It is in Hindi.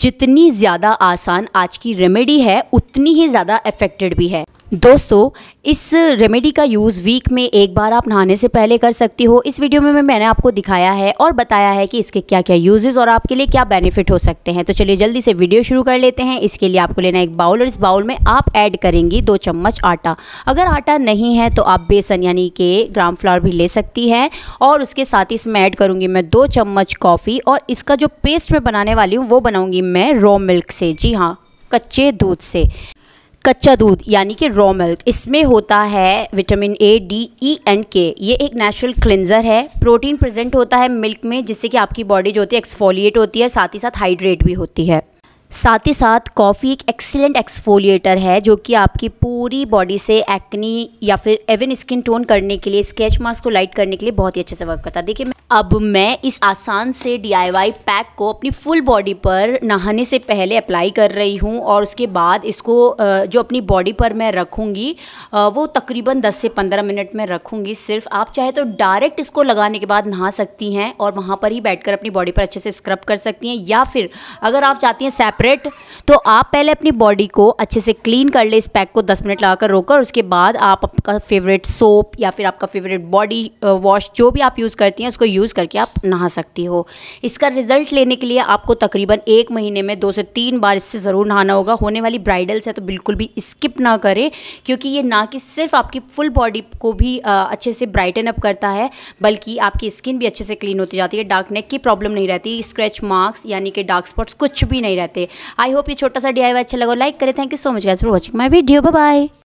जितनी ज़्यादा आसान आज की रेमेडी है उतनी ही ज़्यादा इफेक्टेड भी है दोस्तों इस रेमेडी का यूज़ वीक में एक बार आप नहाने से पहले कर सकती हो इस वीडियो में मैंने आपको दिखाया है और बताया है कि इसके क्या क्या यूजेज़ और आपके लिए क्या बेनिफिट हो सकते हैं तो चलिए जल्दी से वीडियो शुरू कर लेते हैं इसके लिए आपको लेना एक बाउल और इस बाउल में आप ऐड करेंगी दो चम्मच आटा अगर आटा नहीं है तो आप बेसन यानी कि ग्राम फ्लावर भी ले सकती हैं और उसके साथ ही इसमें ऐड करूँगी मैं दो चम्मच कॉफ़ी और इसका जो पेस्ट मैं बनाने वाली हूँ वो बनाऊँगी मैं रॉ मिल्क से जी हाँ कच्चे दूध से कच्चा दूध यानी कि रॉ मिल्क इसमें होता है vitamin A D E and K ये एक नेचुरल क्लिनजर है प्रोटीन प्रेजेंट होता है मिल्क में जिससे कि आपकी बॉडी जो होती है एक्सफोलिएट होती है साथ ही साथ हाइड्रेट भी होती है साथ ही साथ कॉफ़ी एक एक्सीलेंट एक्सफोलिएटर है जो कि आपकी पूरी बॉडी से एक्नी या फिर एवन स्किन टोन करने के लिए स्केच मार्क्स को लाइट करने के लिए बहुत ही अच्छे से वर्क करता है देखिए अब मैं इस आसान से डी पैक को अपनी फुल बॉडी पर नहाने से पहले अप्लाई कर रही हूँ और उसके बाद इसको जो अपनी बॉडी पर मैं रखूँगी वो तकरीबन 10 से 15 मिनट में रखूँगी सिर्फ आप चाहे तो डायरेक्ट इसको लगाने के बाद नहा सकती हैं और वहाँ पर ही बैठकर अपनी बॉडी पर अच्छे से स्क्रब कर सकती हैं या फिर अगर आप चाहती हैं सेपरेट तो आप पहले अपनी बॉडी को अच्छे से क्लीन कर ले इस पैक को दस मिनट लगा कर रोकर उसके बाद आप आपका फेवरेट सोप या फिर आपका फेवरेट बॉडी वॉश जो भी आप यूज़ करती हैं उसको यूज़ करके आप नहा सकती हो इसका रिज़ल्ट लेने के लिए आपको तकरीबन एक महीने में दो से तीन बार इससे ज़रूर नहाना होगा होने वाली ब्राइडल्स है तो बिल्कुल भी स्किप ना करें क्योंकि ये ना कि सिर्फ आपकी फुल बॉडी को भी अच्छे से ब्राइटन अप करता है बल्कि आपकी स्किन भी अच्छे से क्लीन होती जाती है डार्क नेक की प्रॉब्लम नहीं रहती स्क्रैच मार्क्स यानी कि डार्क स्पॉट्स कुछ भी नहीं रहते आई होप ये छोटा सा डी अच्छा लगा लाइक करें thank you so much guys for watching my video bye